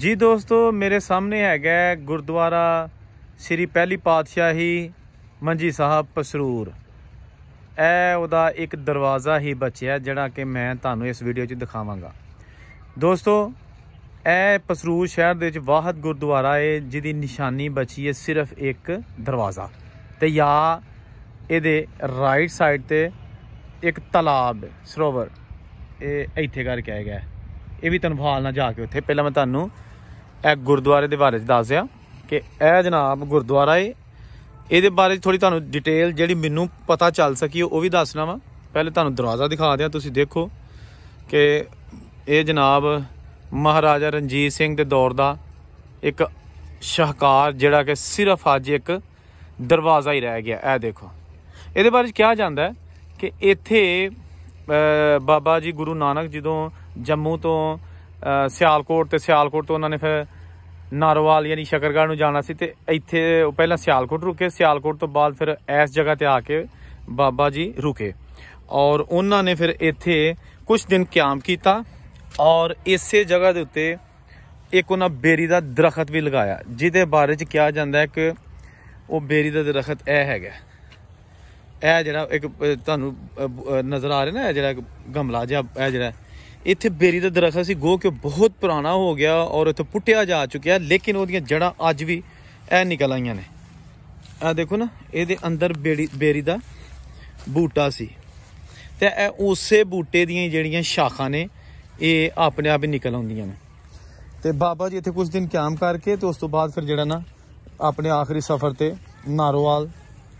ਜੀ ਦੋਸਤੋ ਮੇਰੇ ਸਾਹਮਣੇ ਹੈਗਾ ਗੁਰਦੁਆਰਾ ਸ੍ਰੀ ਪਹਿਲੀ ਪਾਤਸ਼ਾਹੀ ਮੰਜੀ ਸਾਹਿਬ ਪਸਰੂਰ ਇਹ ਉਹਦਾ ਇੱਕ ਦਰਵਾਜ਼ਾ ਹੀ ਬਚਿਆ ਜਿਹੜਾ ਕਿ ਮੈਂ ਤੁਹਾਨੂੰ ਇਸ ਵੀਡੀਓ 'ਚ ਦਿਖਾਵਾਂਗਾ ਦੋਸਤੋ ਇਹ ਪਸਰੂਰ ਸ਼ਹਿਰ ਦੇ ਵਿੱਚ ਵਾਹਿਦ ਗੁਰਦੁਆਰਾ ਹੈ ਜਿਹਦੀ ਨਿਸ਼ਾਨੀ ਬਚੀ ਹੈ ਸਿਰਫ ਇੱਕ ਦਰਵਾਜ਼ਾ ਤੇ ਯਾ ਇਹਦੇ ਰਾਈਟ ਸਾਈਡ ਤੇ ਇੱਕ ਤਲਾਬ ਸਰੋਵਰ ਇਹ ਇੱਥੇ ਕਰਕੇ ਆਇਆ ਗਿਆ ਇਹ ਵੀ ਤਨਫਾਲ ਨਾਲ ਜਾ ਕੇ ਉੱਥੇ ਪਹਿਲਾਂ ਮੈਂ ਤੁਹਾਨੂੰ ਇਹ ਗੁਰਦੁਆਰੇ ਦੇ ਬਾਰੇ ਚ ਦੱਸਿਆ ਕਿ ਇਹ ਜਨਾਬ ਗੁਰਦੁਆਰਾ ਏ ਇਹਦੇ ਬਾਰੇ ਥੋੜੀ ਤੁਹਾਨੂੰ ਡਿਟੇਲ ਜਿਹੜੀ ਮੈਨੂੰ ਪਤਾ ਚੱਲ ਸਕੀ ਉਹ ਵੀ ਦੱਸਣਾ ਵਾ ਪਹਿਲੇ ਤੁਹਾਨੂੰ ਦਰਵਾਜ਼ਾ ਦਿਖਾ ਦਿਆਂ ਤੁਸੀਂ ਦੇਖੋ ਕਿ ਇਹ ਜਨਾਬ ਮਹਾਰਾਜਾ ਰਣਜੀਤ ਸਿੰਘ ਦੇ ਦੌਰ ਦਾ ਇੱਕ ਸ਼ਾਹਕਾਰ ਜਿਹੜਾ ਕਿ ਸਿਰਫ ਅੱਜ ਇੱਕ ਦਰਵਾਜ਼ਾ ਹੀ ਰਹਿ ਗਿਆ ਇਹ ਦੇਖੋ ਇਹਦੇ ਬਾਰੇ ਕਿਹਾ ਜਾਂਦਾ ਕਿ ਇੱਥੇ ਬਾਬਾ ਜੀ ਗੁਰੂ ਨਾਨਕ ਜਦੋਂ ਜੰਮੂ ਤੋਂ ਸਿਆਲਕੋਟ ਤੇ ਸਿਆਲਕੋਟ ਤੋਂ ਉਹਨਾਂ ਨੇ ਫਿਰ ਨਾਰਵਾਲ ਯਾਨੀ ਸ਼ਕਰਗੜ੍ਹ ਨੂੰ ਜਾਣਾ ਸੀ ਤੇ ਇੱਥੇ ਉਹ ਪਹਿਲਾਂ ਸਿਆਲਕੋਟ ਰੁਕੇ ਸਿਆਲਕੋਟ ਤੋਂ ਬਾਅਦ ਫਿਰ ਇਸ ਜਗ੍ਹਾ ਤੇ ਆ ਕੇ ਬਾਬਾ ਜੀ ਰੁਕੇ ਔਰ ਉਹਨਾਂ ਨੇ ਫਿਰ ਇੱਥੇ ਕੁਝ ਦਿਨ ਕਿਆਮ ਕੀਤਾ ਔਰ ਇਸੇ ਜਗ੍ਹਾ ਦੇ ਉੱਤੇ ਇੱਕ ਉਹਨਾਂ 베ਰੀ ਦਾ ਦਰਖਤ ਵੀ ਲਗਾਇਆ ਜਿਹਦੇ ਬਾਰੇ ਚ ਕਿਹਾ ਜਾਂਦਾ ਹੈ ਕਿ ਉਹ 베ਰੀ ਦਾ ਦਰਖਤ ਇਹ ਹੈਗਾ ਇਹ ਜਿਹੜਾ ਇੱਕ ਤੁਹਾਨੂੰ ਨਜ਼ਰ ਆ ਰਿਹਾ ਨਾ ਇਹ ਜਿਹੜਾ ਇੱਕ ਗਮਲਾ ਜਿਹਾ ਇਹ ਜਿਹੜਾ ਇੱਥੇ ਬੇਰੀ ਦਾ ਦਰਖਤ ਸੀ ਗੋ ਕਿ ਬਹੁਤ ਪੁਰਾਣਾ ਹੋ ਗਿਆ ਔਰ ਇੱਥੇ ਪੁੱਟਿਆ ਜਾ ਚੁੱਕਿਆ ਲੇਕਿਨ ਉਹਦੀਆਂ ਜੜਾਂ ਅੱਜ ਵੀ ਇਹ ਨਿਕਲ ਆਈਆਂ ਨੇ ਆ ਦੇਖੋ ਨਾ ਇਹਦੇ ਅੰਦਰ ਬੇਰੀ ਦਾ ਬੂਟਾ ਸੀ ਤੇ ਇਹ ਉਸੇ ਬੂਟੇ ਦੀਆਂ ਜਿਹੜੀਆਂ ਸ਼ਾਖਾਂ ਨੇ ਇਹ ਆਪਣੇ ਆਪ ਹੀ ਨਿਕਲ ਆਉਂਦੀਆਂ ਨੇ ਤੇ ਬਾਬਾ ਜੀ ਇੱਥੇ ਕੁਝ ਦਿਨ ਕਾਮ ਕਰਕੇ ਤੇ ਉਸ ਤੋਂ ਬਾਅਦ ਫਿਰ ਜਿਹੜਾ ਨਾ ਆਪਣੇ ਆਖਰੀ ਸਫ਼ਰ ਤੇ ਨਾਰੋਵਾਲ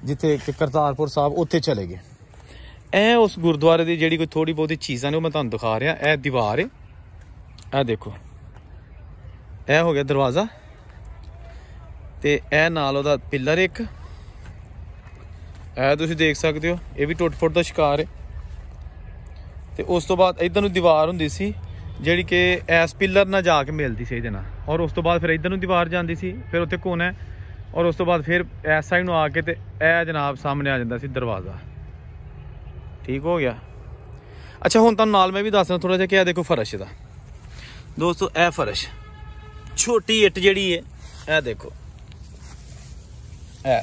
ਜਿੱਥੇ ਕਰਤਾਰਪੁਰ ਸਾਹਿਬ ਉੱਥੇ ਚਲੇ ਗਏ ਇਹ ਉਸ ਗੁਰਦੁਆਰੇ ਦੀ ਜਿਹੜੀ ਕੋਈ ਥੋੜੀ ਬਹੁਤੀ ਚੀਜ਼ਾਂ ਨੇ ਉਹ ਮੈਂ ਤੁਹਾਨੂੰ ਦਿਖਾ ਰਿਹਾ ਇਹ ਦੀਵਾਰ ਹੈ ਇਹ ਦੇਖੋ ਇਹ ਹੋ ਗਿਆ ਦਰਵਾਜ਼ਾ ਤੇ ਇਹ ਨਾਲ ਉਹਦਾ ਪਿੱਲਰ ਇੱਕ ਇਹ ਤੁਸੀਂ ਦੇਖ ਸਕਦੇ ਹੋ ਇਹ ਵੀ ਟੁੱਟ-ਫੁੱਟ ਦਾ ਸ਼ਿਕਾਰ ਹੈ ਤੇ ਉਸ ਤੋਂ ਬਾਅਦ ਇਧਰ ਨੂੰ ਦੀਵਾਰ ਹੁੰਦੀ ਸੀ ਜਿਹੜੀ ਕਿ ਐਸ ਪਿੱਲਰ ਨਾਲ ਜਾ ਕੇ ਮਿਲਦੀ ਸੀ ਇਹਦੇ ਨਾਲ ਔਰ ਉਸ ਤੋਂ ਬਾਅਦ ਫਿਰ ਇਧਰ ਨੂੰ ਦੀਵਾਰ ਜਾਂਦੀ ਸੀ ਫਿਰ ਉੱਥੇ ਕੋਨਾ ਹੈ ਔਰ ਉਸ ਤੋਂ ਬਾਅਦ ਫਿਰ ਇਸ ਸਾਈਡ ਨੂੰ ਆ ਕੇ ਤੇ ਇਹ ਜਨਾਬ ਸਾਹਮਣੇ ਆ ਜਾਂਦਾ ਸੀ ਦਰਵਾਜ਼ਾ ਠੀਕ ਹੋ ਗਿਆ ਅੱਛਾ ਹੁਣ ਤੁਹਾਨੂੰ ਨਾਲ ਮੈਂ ਵੀ ਦੱਸਣਾ ਥੋੜਾ ਜਿਹਾ ਕਿ ਇਹ ਦੇਖੋ ਫਰਸ਼ ਦਾ ਦੋਸਤੋ ਇਹ ਫਰਸ਼ ਛੋਟੀ ਇੱਟ ਜਿਹੜੀ ਹੈ ਇਹ ਦੇਖੋ ਇਹ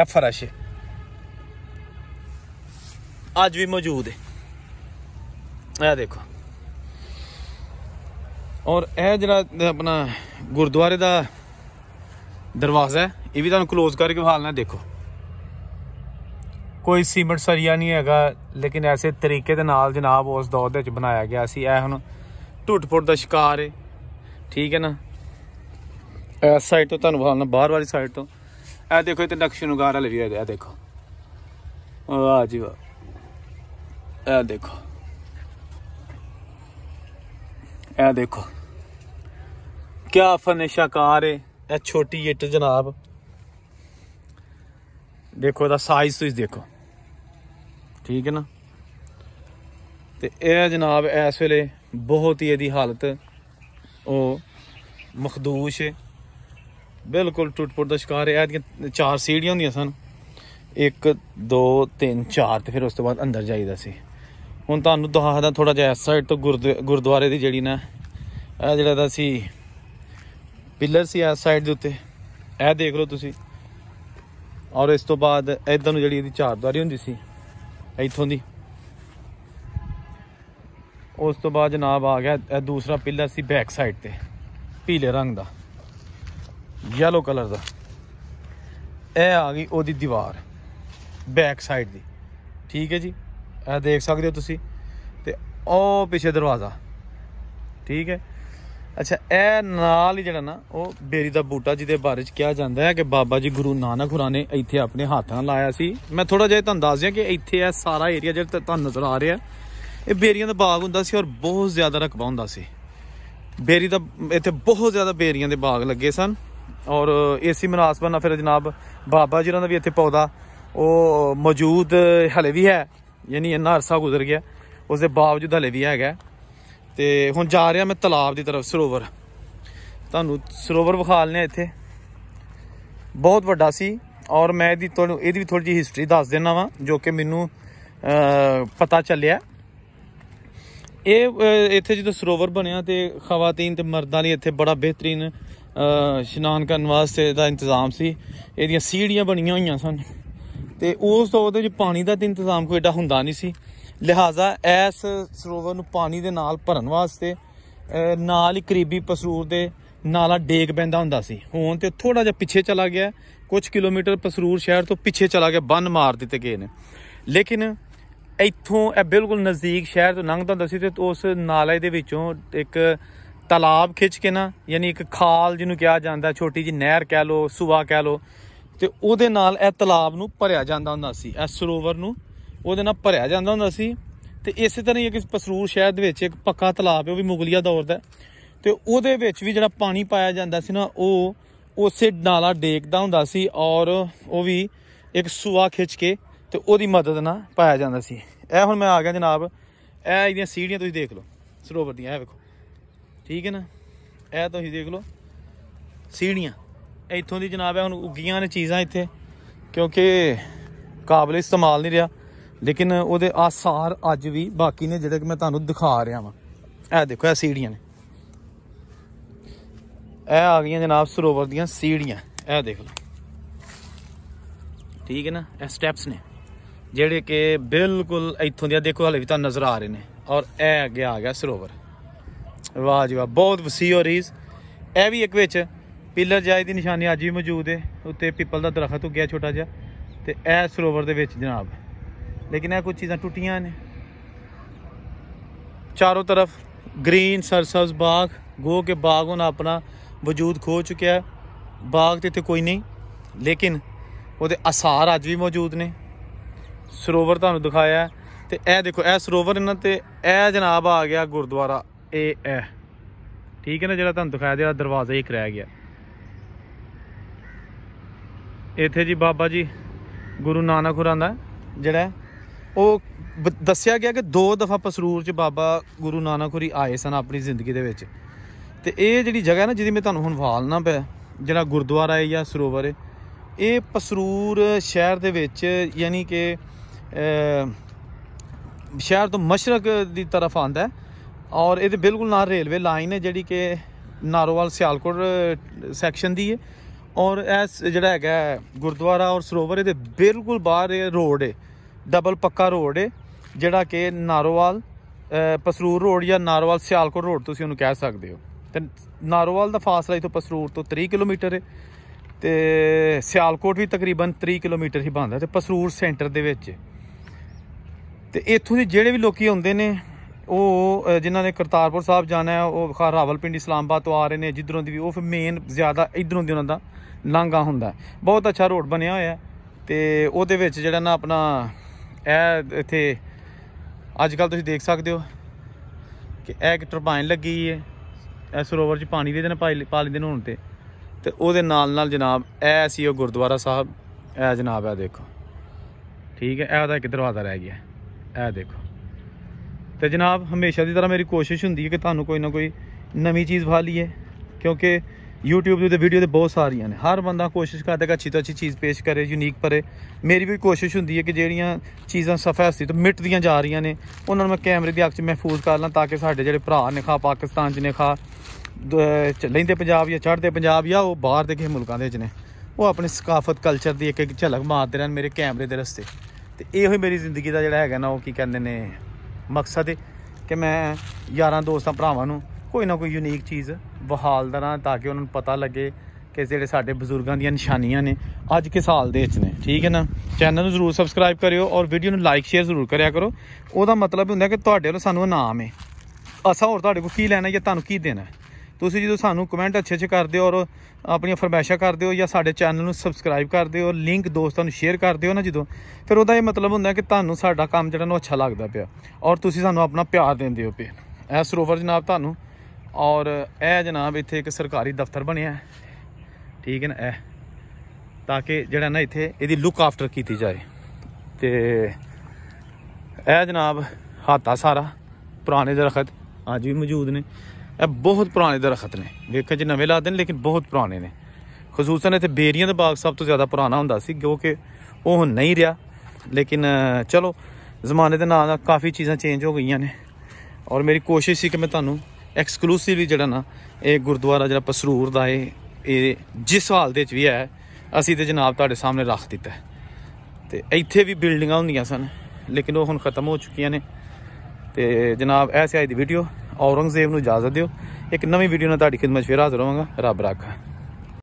ਇਹ ਫਰਸ਼ ਅੱਜ ਵੀ ਮੌਜੂਦ ਹੈ ਇਹ ਦੇਖੋ ਔਰ ਇਹ ਜਿਹੜਾ ਆਪਣਾ ਗੁਰਦੁਆਰੇ ਦਾ ਦਰਵਾਜ਼ਾ ਹੈ ਇਹ ਵੀ ਤੁਹਾਨੂੰ ক্লোਜ਼ ਕਰਕੇ ਹਾਲ ਨਾਲ ਦੇਖੋ ਕੋਈ ਸੀਮੈਂਟ ਸਰੀਆ ਨਹੀਂ ਹੈਗਾ ਲੇਕਿਨ ਐਸੇ ਤਰੀਕੇ ਦੇ ਨਾਲ ਜਨਾਬ ਉਸ ਦੌਰ ਦੇ ਵਿੱਚ ਬਣਾਇਆ ਗਿਆ ਸੀ ਇਹ ਹੁਣ ਟੁੱਟਪੁੱਟ ਦਾ ਸ਼ਿਕਾਰ ਹੈ ਠੀਕ ਹੈ ਨਾ ਇਸ ਸਾਈਡ ਤੋਂ ਤੁਹਾਨੂੰ ਹਾਲ ਨਾਲ ਬਾਹਰ ਵਾਲੀ ਸਾਈਡ ਤੋਂ ਇਹ ਦੇਖੋ ਇਹ ਤੇ ਨੁਗਾਰ ਵਾਲੇ ਵੀ ਆ ਦੇਖੋ ਵਾਹ ਜੀ ਵਾਹ ਇਹ ਦੇਖੋ ਇਹ ਦੇਖੋ ਕਿਆ ਫਨਿਸ਼ਾਕਾਰ ਹੈ ਇਹ ਛੋਟੀ ਇੱਟ ਜਨਾਬ ਦੇਖੋ ਇਹਦਾ ਸਾਈਜ਼ ਤੁਸੀਂ ਦੇਖੋ ਠੀਕ ਹੈ ਨਾ ਤੇ ਇਹ ਜਨਾਬ ਇਸ ਵੇਲੇ ਬਹੁਤ ਹੀ ਇਹਦੀ ਹਾਲਤ ਉਹ ਮਖਦੂਸ਼ ਹੈ ਬਿਲਕੁਲ ਟੁੱਟਪੁੱਟ ਦਾ ਸ਼ਿਕਾਰ ਹੈ ਇਹਦੀਆਂ ਚਾਰ ਸੀੜੀਆਂ ਹੁੰਦੀਆਂ ਸਨ 1 2 3 4 ਤੇ ਫਿਰ ਉਸ ਤੋਂ ਬਾਅਦ ਅੰਦਰ ਜਾਈਦਾ ਸੀ ਹੁਣ ਤੁਹਾਨੂੰ ਦਿਖਾਦਾ ਥੋੜਾ ਜਿਹਾ ਇਸ ਸਾਈਡ ਤੋਂ ਗੁਰਦੁਆਰੇ ਦੀ ਜਿਹੜੀ ਨਾ ਇਹ ਜਿਹੜਾ ਦਾ ਸੀ ਪਿੱਲਰ ਸੀ ਇਸ ਸਾਈਡ ਦੇ ਉੱਤੇ ਇਹ ਦੇਖ ਲਓ ਤੁਸੀਂ ਔਰ ਇਸ ਤੋਂ ਬਾਅਦ ਇਦਾਂ ਨੂੰ ਜਿਹੜੀ ਇਹਦੀ ਚਾਰਦੁਆਰੀ ਹੁੰਦੀ ਸੀ ਇੱਥੋਂ ਦੀ ਉਸ ਤੋਂ ਬਾਅਦ ਜਨਾਬ ਆ ਗਿਆ ਇਹ ਦੂਸਰਾ ਪਿੱਲਰ ਸੀ ਬੈਕ ਸਾਈਡ ਤੇ ਪੀਲੇ ਰੰਗ ਦਾ ਯੈਲੋ ਕਲਰ ਦਾ ਇਹ ਆ ਗਈ ਉਹਦੀ ਦੀਵਾਰ ਬੈਕ ਸਾਈਡ ਦੀ ਠੀਕ ਹੈ ਜੀ ਇਹ ਦੇਖ ਸਕਦੇ ਹੋ ਤੁਸੀਂ ਤੇ ਉਹ ਪਿੱਛੇ ਦਰਵਾਜ਼ਾ ਠੀਕ ਹੈ ਅੱਛਾ ਇਹ ਨਾਲ ਹੀ ਜਿਹੜਾ ਨਾ ਉਹ ਬੇਰੀ ਦਾ ਬੂਟਾ ਜਿਹਦੇ ਬਾਰੇ ਚ ਕਿਹਾ ਜਾਂਦਾ ਹੈ ਕਿ ਬਾਬਾ ਜੀ ਗੁਰੂ ਨਾਨਕ ਹੁਰਾਂ ਨੇ ਇੱਥੇ ਆਪਣੇ ਹੱਥਾਂ ਨਾਲ ਲਾਇਆ ਸੀ ਮੈਂ ਥੋੜਾ ਜਿਹਾ ਤੁਹਾਨੂੰ ਦੱਸ ਦਿਆਂ ਕਿ ਇੱਥੇ ਇਹ ਸਾਰਾ ਏਰੀਆ ਜਿਹੜਾ ਤੁਹਾਨੂੰ ਨਜ਼ਰ ਆ ਰਿਹਾ ਇਹ ਬੇਰੀਆਂ ਦਾ ਬਾਗ ਹੁੰਦਾ ਸੀ ਔਰ ਬਹੁਤ ਜ਼ਿਆਦਾ ਰਕਬਾ ਹੁੰਦਾ ਸੀ ਬੇਰੀ ਦਾ ਇੱਥੇ ਬਹੁਤ ਜ਼ਿਆਦਾ ਬੇਰੀਆਂ ਦੇ ਬਾਗ ਲੱਗੇ ਸਨ ਔਰ ਏਸੀ ਮਨਾਸਬਾ ਨਾਲ ਫਿਰ ਜਨਾਬ ਬਾਬਾ ਜੀ ਦਾ ਵੀ ਇੱਥੇ ਪੌਦਾ ਉਹ ਮੌਜੂਦ ਹਲੇ ਵੀ ਹੈ ਯਾਨੀ ਇਹਨਾਂ ਅਰਸਾ ਗੁਜ਼ਰ ਗਿਆ ਉਸ ਦੇ ਬਾਵਜੂਦ ਹਲੇ ਵੀ ਹੈਗਾ ਤੇ ਹੁਣ ਜਾ ਰਿਹਾ ਮੈਂ ਤਲਾਬ ਦੀ ਤਰਫ ਸਰੋਵਰ ਤੁਹਾਨੂੰ ਸਰੋਵਰ ਵਿਖਾ ਲੈਣਾ ਇੱਥੇ ਬਹੁਤ ਵੱਡਾ ਸੀ ਔਰ ਮੈਂ ਇਹਦੀ ਤੁਹਾਨੂੰ ਇਹਦੀ ਵੀ ਥੋੜੀ ਜੀ ਹਿਸਟਰੀ ਦੱਸ ਦੇਣਾ ਵਾਂ ਜੋ ਕਿ ਮੈਨੂੰ ਪਤਾ ਚੱਲਿਆ ਇਹ ਇੱਥੇ ਜਦੋਂ ਸਰੋਵਰ ਬਣਿਆ ਤੇ ਖਵਾਤੀਨ ਤੇ ਮਰਦਾਂ ਲਈ ਇੱਥੇ ਬੜਾ ਬਿਹਤਰੀਨ ਇਸ਼ਨਾਨ ਕਰਨ ਵਾਸਤੇ ਦਾ ਇੰਤਜ਼ਾਮ ਸੀ ਇਹਦੀਆਂ ਸੀੜੀਆਂ ਬਣੀਆਂ ਹੋਈਆਂ ਸਨ ਤੇ ਉਸ ਤੋਂ ਉਹਦੇ ਵਿੱਚ ਪਾਣੀ ਦਾ ਇੰਤਜ਼ਾਮ ਕੋਈ ਏਡਾ ਹੁੰਦਾ ਨਹੀਂ ਸੀ ਲਿਹਾਜ਼ਾ ਐਸ ਸਰੋਵਰ ਨੂੰ ਪਾਣੀ ਦੇ ਨਾਲ ਭਰਨ ਵਾਸਤੇ ਨਾਲ ਹੀ ਕਰੀਬੀ ਪਸਰੂਰ ਦੇ ਨਾਲਾ ਡੇਗ ਪੈਂਦਾ ਹੁੰਦਾ ਸੀ ਹੁਣ ਤੇ ਥੋੜਾ ਜਿਹਾ ਪਿੱਛੇ ਚਲਾ ਗਿਆ ਕੁਝ ਕਿਲੋਮੀਟਰ ਪਸਰੂਰ ਸ਼ਹਿਰ ਤੋਂ ਪਿੱਛੇ ਚਲਾ ਗਿਆ ਬੰਨ ਮਾਰ ਦਿੱਤੇ ਗਏ ਨੇ ਲੇਕਿਨ ਇੱਥੋਂ ਇਹ ਬਿਲਕੁਲ ਨਜ਼ਦੀਕ ਸ਼ਹਿਰ ਤੋਂ ਲੰਘਦਾ ਹੁੰਦਾ ਸੀ ਤੇ ਉਸ ਨਾਲੇ ਦੇ ਵਿੱਚੋਂ ਇੱਕ ਤਲਾਬ ਖਿੱਚ ਕੇ ਨਾ ਯਾਨੀ ਇੱਕ ਖਾਲ ਜਿਹਨੂੰ ਕਿਹਾ ਜਾਂਦਾ ਛੋਟੀ ਜੀ ਨਹਿਰ ਕਹਿ ਲੋ ਸੁਵਾ ਕਹਿ ਲੋ ਤੇ ਉਹਦੇ ਨਾਲ ਇਹ ਤਲਾਬ ਨੂੰ ਭਰਿਆ ਜਾਂਦਾ ਹੁੰਦਾ ਸੀ ਇਸ ਸਰੋਵਰ ਨੂੰ ਉਹਦੇ ਨਾਲ ਭਰਿਆ ਜਾਂਦਾ ਹੁੰਦਾ ਸੀ ਤੇ ਇਸੇ ਤਰ੍ਹਾਂ ਹੀ ਇੱਕ ਪਸਰੂਰ ਸ਼ਹਿਰ ਦੇ ਵਿੱਚ ਇੱਕ ਪੱਕਾ ਤਲਾਬ ਹੈ ਉਹ ਵੀ ਮੁਗਲੀਆ ਦੌਰ ਦਾ ਤੇ ਉਹਦੇ ਵਿੱਚ ਵੀ ਜਿਹੜਾ ਪਾਣੀ ਪਾਇਆ ਜਾਂਦਾ ਸੀ ਨਾ ਉਹ ਉਸੇ ਨਾਲਾ ਡੇਕਦਾ ਹੁੰਦਾ ਸੀ ਔਰ ਉਹ ਵੀ ਇੱਕ ਸੂਆ ਖਿੱਚ ਕੇ ਤੇ ਉਹਦੀ ਮਦਦ ਨਾਲ ਪਾਇਆ ਜਾਂਦਾ ਸੀ ਇਹ ਹੁਣ ਮੈਂ ਆ ਗਿਆ ਜਨਾਬ ਇਹ ਇਹਦੀਆਂ ਸੀੜੀਆਂ ਤੁਸੀਂ ਦੇਖ ਲਓ ਸਰੋਵਰ ਦੀਆਂ ਇਹ ਵੇਖੋ ਠੀਕ ਹੈ ਨਾ ਇਹ ਤੁਸੀਂ ਦੇਖ ਲਓ ਸੀੜੀਆਂ ਇੱਥੋਂ ਦੀ ਜਨਾਬ ਹੈ ਹੁਣ ਉੱਗੀਆਂ ਨੇ ਚੀਜ਼ਾਂ ਇੱਥੇ ਕਿਉਂਕਿ ਕਾਬਲੇ ਇਸਤੇਮਾਲ ਨਹੀਂ ਰਿਹਾ ਲੇਕਿਨ ਉਹਦੇ ਆਸਾਰ ਅੱਜ ਵੀ ਬਾਕੀ ਨੇ ਜਿਹੜੇ ਕਿ ਮੈਂ ਤੁਹਾਨੂੰ ਦਿਖਾ ਰਿਹਾ ਵਾਂ ਇਹ ਦੇਖੋ ਇਹ ਸੀੜੀਆਂ ਨੇ ਇਹ ਆ ਗਈਆਂ ਜਨਾਬ ਸਰੋਵਰ ਦੀਆਂ ਸੀੜੀਆਂ ਇਹ ਦੇਖ ਲਓ ਠੀਕ ਹੈ ਨਾ ਇਹ ਸਟੈਪਸ ਨੇ ਜਿਹੜੇ ਕਿ ਬਿਲਕੁਲ ਇੱਥੋਂ ਦੀਆਂ ਦੇਖੋ ਹਲੇ ਵੀ ਤਾਂ ਨਜ਼ਰ ਆ ਰਹੇ ਨੇ ਔਰ ਇਹ ਅੱਗੇ ਆ ਗਿਆ ਸਰੋਵਰ ਵਾਹ ਜੀ ਵਾਹ ਬਹੁਤ ਵਸੀ ਹੋ ਰੀਜ਼ ਇਹ ਵੀ ਇੱਕ ਵਿੱਚ ਪਿੱਲਰ ਜਾਇ ਦੀ ਨਿਸ਼ਾਨੀ ਅੱਜ ਵੀ ਮੌਜੂਦ ਹੈ ਉੱਤੇ ਪਿੱਪਲ ਦਾ ਦਰਖਤ ਉੱਗਿਆ ਛੋਟਾ ਜਿਹਾ ਤੇ ਇਹ ਸਰੋਵਰ ਦੇ ਵਿੱਚ ਜਨਾਬ ਲੇਕਿਨ ਇਹ ਕੁਝ ਚੀਜ਼ਾਂ ਟੁੱਟੀਆਂ ਨੇ ਚਾਰੋਂ ਤਰਫ ਗ੍ਰੀਨ ਸਰਸਸ ਬਾਗ ਗੋ ਕੇ ਬਾਗ ਉਹਨਾਂ ਆਪਣਾ ਵਜੂਦ ਖੋ ਚੁੱਕਿਆ ਹੈ ਬਾਗ ਤੇ ਇੱਥੇ ਕੋਈ ਨਹੀਂ ਲੇਕਿਨ ਉਹਦੇ ਅਸਾਰ ਅੱਜ ਵੀ ਮੌਜੂਦ ਨੇ ਸਰੋਵਰ ਤੁਹਾਨੂੰ ਦਿਖਾਇਆ ਤੇ ਇਹ ਦੇਖੋ ਇਹ ਸਰੋਵਰ ਇਹਨਾਂ ਤੇ ਇਹ ਜਨਾਬ ਆ ਗਿਆ ਗੁਰਦੁਆਰਾ ਇਹ ਇਹ ਠੀਕ ਹੈ ਨਾ ਜਿਹੜਾ ਤੁਹਾਨੂੰ ਦਿਖਾਇਆ ਜਿਹੜਾ ਦਰਵਾਜ਼ਾ ਇੱਕ ਰਹਿ ਗਿਆ ਇੱਥੇ ਜੀ ਬਾਬਾ ਜੀ ਗੁਰੂ ਨਾਨਕ ਹੁਰਾਂ ਦਾ ਜਿਹੜਾ ਉਹ ਦੱਸਿਆ ਗਿਆ ਕਿ ਦੋ ਦਫਾ ਪਸਰੂਰ ਚ ਬਾਬਾ ਗੁਰੂ ਨਾਨਕ ਹੁਰੀ ਆਏ ਸਨ ਆਪਣੀ ਜ਼ਿੰਦਗੀ ਦੇ ਵਿੱਚ ਤੇ ਇਹ ਜਿਹੜੀ ਜਗ੍ਹਾ ਨਾ ਜਿਹਦੀ ਮੈਂ ਤੁਹਾਨੂੰ ਹੁਣ ਵਾਲਣਾ ਪਿਆ ਜਿਹੜਾ ਗੁਰਦੁਆਰਾ ਹੈ ਜਾਂ ਸਰੋਵਰ ਹੈ ਇਹ ਪਸਰੂਰ ਸ਼ਹਿਰ ਦੇ ਵਿੱਚ ਯਾਨੀ ਕਿ ਸ਼ਹਿਰ ਤੋਂ ਮਸ਼ਰਕ ਦੀ ਤਰਫ ਆਂਦਾ ਔਰ ਇਹਦੇ ਬਿਲਕੁਲ ਨਾਲ ਰੇਲਵੇ ਲਾਈਨ ਹੈ ਜਿਹੜੀ ਕਿ ਨਾਰੋਵਾਲ ਸਿਆਲਕੋਟ ਸੈਕਸ਼ਨ ਦੀ ਹੈ ਔਰ ਇਸ ਜਿਹੜਾ ਹੈਗਾ ਗੁਰਦੁਆਰਾ ਔਰ ਸਰੋਵਰ ਇਹਦੇ ਬਿਲਕੁਲ ਬਾਹਰ ਇਹ ਰੋਡ ਹੈ ਡਬਲ ਪੱਕਾ ਰੋਡ ਹੈ ਜਿਹੜਾ ਕਿ ਨਾਰੋਵਾਲ ਪਸਰੂਰ ਰੋਡ ਜਾਂ ਨਾਰੋਵਾਲ ਸਿਆਲਕੋਟ ਰੋਡ ਤੁਸੀਂ ਉਹਨੂੰ ਕਹਿ ਸਕਦੇ ਹੋ ਤੇ ਨਾਰੋਵਾਲ ਦਾ ਫਾਸਲਾ ਇਥੋਂ ਪਸਰੂਰ ਤੋਂ 3 ਕਿਲੋਮੀਟਰ ਹੈ ਤੇ ਸਿਆਲਕੋਟ ਵੀ ਤਕਰੀਬਨ 3 ਕਿਲੋਮੀਟਰ ਹੀ ਬੰਦਾ ਤੇ ਪਸਰੂਰ ਸੈਂਟਰ ਦੇ ਵਿੱਚ ਤੇ ਇਥੋਂ ਦੇ ਜਿਹੜੇ ਵੀ ਲੋਕੀ ਆਉਂਦੇ ਨੇ ਉਹ ਜਿਨ੍ਹਾਂ ਨੇ ਕਰਤਾਰਪੁਰ ਸਾਹਿਬ ਜਾਣਾ ਹੈ ਉਹ ਖਾ ਇਸਲਾਮਾਬਾਦ ਤੋਂ ਆ ਰਹੇ ਨੇ ਜਿੱਧਰੋਂ ਦੀ ਵੀ ਉਹ ਮੇਨ ਜ਼ਿਆਦਾ ਇਧਰੋਂ ਦੀ ਉਹਨਾਂ ਦਾ ਲਾਂਗਾ ਹੁੰਦਾ ਬਹੁਤ ਅੱਛਾ ਰੋਡ ਬਣਿਆ ਹੋਇਆ ਤੇ ਉਹਦੇ ਵਿੱਚ ਜਿਹੜਾ ਨਾ ਆਪਣਾ ਇਹ ਇੱਥੇ ਅੱਜ ਕੱਲ ਤੁਸੀਂ ਦੇਖ ਸਕਦੇ ਹੋ ਕਿ ਇਹ ਇੱਕ ਟਰਬਾਈਨ ਲੱਗੀ ਹੈ ਇਸ ਰੋਵਰ 'ਚ ਪਾਣੀ ਦੇ ਦਿਨ ਪਾ ਲੈਂਦੇ ਨੂੰ ਹੁਣ ਤੇ ਤੇ ਉਹਦੇ ਨਾਲ ਨਾਲ ਜਨਾਬ ਇਹ ਸੀ ਉਹ ਗੁਰਦੁਆਰਾ ਸਾਹਿਬ ਇਹ ਜਨਾਬ ਆ ਦੇਖੋ ਠੀਕ ਹੈ ਇਹ ਉਹਦਾ ਇੱਕ ਦਰਵਾਜ਼ਾ ਰਹਿ ਗਿਆ ਇਹ ਦੇਖੋ ਤੇ ਜਨਾਬ ਹਮੇਸ਼ਾ ਦੀ ਤਰ੍ਹਾਂ ਮੇਰੀ ਕੋਸ਼ਿਸ਼ ਹੁੰਦੀ ਹੈ ਕਿ ਤੁਹਾਨੂੰ ਕੋਈ ਨਾ ਕੋਈ ਨਵੀਂ ਚੀਜ਼ ਵਾ ਲਈਏ ਕਿਉਂਕਿ YouTube ਦੇ ਵੀਡੀਓ ਤੇ ਬਹੁਤ ਸਾਰੀਆਂ ਨੇ ਹਰ ਬੰਦਾ ਕੋਸ਼ਿਸ਼ ਕਰਦਾ ਕਿ ਅੱਛੀ ਤੋਂ ਅੱਛੀ ਚੀਜ਼ ਪੇਸ਼ ਕਰੇ ਯੂਨੀਕ ਪਰੇ ਮੇਰੀ ਵੀ ਕੋਸ਼ਿਸ਼ ਹੁੰਦੀ ਹੈ ਕਿ ਜਿਹੜੀਆਂ ਚੀਜ਼ਾਂ ਸਫਾ ਸਫੈਸਤੀ ਤੋਂ ਮਿਟਦੀਆਂ ਜਾ ਰਹੀਆਂ ਨੇ ਉਹਨਾਂ ਨੂੰ ਮੈਂ ਕੈਮਰੇ ਦੀ ਅੱਖ 'ਚ ਮਹਿਫੂਜ਼ ਕਰ ਲਾਂ ਤਾਂ ਕਿ ਸਾਡੇ ਜਿਹੜੇ ਭਰਾ ਨੇ ਖਾ ਪਾਕਿਸਤਾਨ 'ਚ ਨੇ ਖਾ ਲੈਂਦੇ ਪੰਜਾਬ ਜਾਂ ਚੜ੍ਹਦੇ ਪੰਜਾਬ ਜਾਂ ਉਹ ਬਾਹਰ ਦੇ ਕਿਸੇ ਮੁਲਕਾਂ ਦੇ ਵਿੱਚ ਨੇ ਉਹ ਆਪਣੇ ਸਕਾਫਤ ਕਲਚਰ ਦੀ ਇੱਕ ਇੱਕ ਝਲਕ ਮਾਰਦੇ ਰਹਿਣ ਮੇਰੇ ਕੈਮਰੇ ਦੇ ਰਸਤੇ ਤੇ ਇਹੋ ਹੀ ਮੇਰੀ ਜ਼ਿੰਦਗੀ ਦਾ ਜਿਹੜਾ ਹੈਗਾ ਨਾ ਉਹ ਕੀ ਕਹਿੰਦੇ ਨੇ ਮਕਸਦ ਹੈ ਕਿ ਮੈਂ ਯਾਰਾਂ ਦੋਸਤਾਂ ਭਰਾਵਾਂ ਨੂੰ ਕੋਈ ਨਾ ਕੋਈ ਯੂਨੀਕ ਚੀਜ਼ ਬਹਾਲ ਦਰਾਂ ਤਾਂ ਕਿ ਉਹਨਾਂ ਨੂੰ ਪਤਾ ਲੱਗੇ ਕਿ ਜਿਹੜੇ ਸਾਡੇ ਬਜ਼ੁਰਗਾਂ ਦੀਆਂ ਨਿਸ਼ਾਨੀਆਂ ਨੇ ਅੱਜ ਕਿਸ ਹਾਲ ਦੇ ਵਿੱਚ ਨੇ ਠੀਕ ਹੈ ਨਾ ਚੈਨਲ ਨੂੰ ਜ਼ਰੂਰ ਸਬਸਕ੍ਰਾਈਬ ਕਰਿਓ ਔਰ ਵੀਡੀਓ ਨੂੰ ਲਾਈਕ ਸ਼ੇਅਰ ਜ਼ਰੂਰ ਕਰਿਆ ਕਰੋ ਉਹਦਾ ਮਤਲਬ ਹੁੰਦਾ ਕਿ ਤੁਹਾਡੇ ਵੱਲੋਂ ਸਾਨੂੰ ਇਨਾਮ ਹੈ ਅਸਾਂ ਹੋਰ ਤੁਹਾਡੇ ਕੋਲ ਕੀ ਲੈਣਾ ਜਾਂ ਤੁਹਾਨੂੰ ਕੀ ਦੇਣਾ ਤੁਸੀਂ ਜਦੋਂ ਸਾਨੂੰ ਕਮੈਂਟ ਅੱਛੇ ਅੱਛੇ ਕਰਦੇ ਹੋ ਔਰ ਆਪਣੀਆਂ ਫਰਮਾਇਸ਼ਾਂ ਕਰਦੇ ਹੋ ਜਾਂ ਸਾਡੇ ਚੈਨਲ ਨੂੰ ਸਬਸਕ੍ਰਾਈਬ ਕਰਦੇ ਹੋ ਲਿੰਕ ਦੋਸਤਾਂ ਨੂੰ ਸ਼ੇਅਰ ਕਰਦੇ ਹੋ ਨਾ ਜਦੋਂ ਫਿਰ ਉਹਦਾ ਇਹ ਮਤਲਬ ਹੁੰਦਾ ਕਿ ਤੁਹਾਨੂੰ ਸਾਡਾ ਕੰਮ ਜਿਹੜਾ ਨੂੰ ਅੱਛਾ ਲੱਗਦਾ ਪਿਆ ਔਰ ਤੁਸੀਂ ਸਾਨੂੰ ਆਪਣਾ ਪਿਆਰ ਦਿੰਦੇ ਹੋ ਪਿਆ ਐਸ ਰੋਵਰ ਜਨਾਬ ਤੁਹਾਨੂੰ ਔਰ ਇਹ ਜਨਾਬ ਇੱਥੇ ਇੱਕ ਸਰਕਾਰੀ ਦਫ਼ਤਰ ਬਣਿਆ ਹੈ ਠੀਕ ਹੈ ਨਾ ਇਹ ਤਾਂ ਕਿ ਜਿਹੜਾ ਨਾ ਇੱਥੇ ਇਹਦੀ ਲੁੱਕ ਆਫਟਰ ਕੀਤੀ ਜਾਏ ਤੇ ਇਹ ਜਨਾਬ ਹਾਤਾ ਸਾਰਾ ਪੁਰਾਣੇ ਦਰਖਤ ਅੱਜ ਵੀ ਮੌਜੂਦ ਨੇ ਇਹ ਬਹੁਤ ਪੁਰਾਣੇ ਦਰਖਤ ਨੇ ਵੇਖਣ ਜੀ ਨਵੇਂ ਲਾਦੇ ਨੇ ਲੇਕਿਨ ਬਹੁਤ ਪੁਰਾਣੇ ਨੇ ਖਸੂਸਨ ਇੱਥੇ ਬੇਰੀਆਂ ਦਾ ਬਾਗ ਸਭ ਤੋਂ ਜ਼ਿਆਦਾ ਪੁਰਾਣਾ ਹੁੰਦਾ ਸੀ ਕਿਉਂਕਿ ਉਹ ਹੁਣ ਨਹੀਂ ਰਿਹਾ ਲੇਕਿਨ ਚਲੋ ਜ਼ਮਾਨੇ ਦੇ ਨਾਲ ਕਾਫੀ ਚੀਜ਼ਾਂ ਚੇਂਜ ਹੋ ਗਈਆਂ ਨੇ ਔਰ ਮੇਰੀ ਕੋਸ਼ਿਸ਼ ਸੀ ਕਿ ਮੈਂ ਤੁਹਾਨੂੰ ਐਕਸਕਲੂਸਿਵਲੀ ਜਿਹੜਾ ਨਾ ਇਹ ਗੁਰਦੁਆਰਾ ਜਿਹੜਾ ਪਸਰੂਰ ਦਾ ਇਹ ਇਹ ਜਿਸ ਹਾਲ ਦੇ ਵਿੱਚ ਵੀ ਹੈ ਅਸੀਂ ਤੇ ਜਨਾਬ ਤੁਹਾਡੇ ਸਾਹਮਣੇ ਰੱਖ ਦਿੱਤਾ ਤੇ ਇੱਥੇ ਵੀ ਬਿਲਡਿੰਗਾਂ ਹੁੰਦੀਆਂ ਸਨ ਲੇਕਿਨ ਉਹ ਹੁਣ ਖਤਮ ਹੋ ਚੁੱਕੀਆਂ ਨੇ ਤੇ ਜਨਾਬ ਐਸੇ ਆਈ ਦੀ ਵੀਡੀਓ ਔਰੰਗਜ਼ੇਬ ਨੂੰ ਇਜਾਜ਼ਤ ਦਿਓ ਇੱਕ ਨਵੀਂ ਵੀਡੀਓ ਨਾਲ ਤੁਹਾਡੀ ਖਿਦਮਤ ਫੇਰ ਹਾਜ਼ਰ ਹੋਵਾਂਗਾ ਰੱਬ ਰਾਖਾ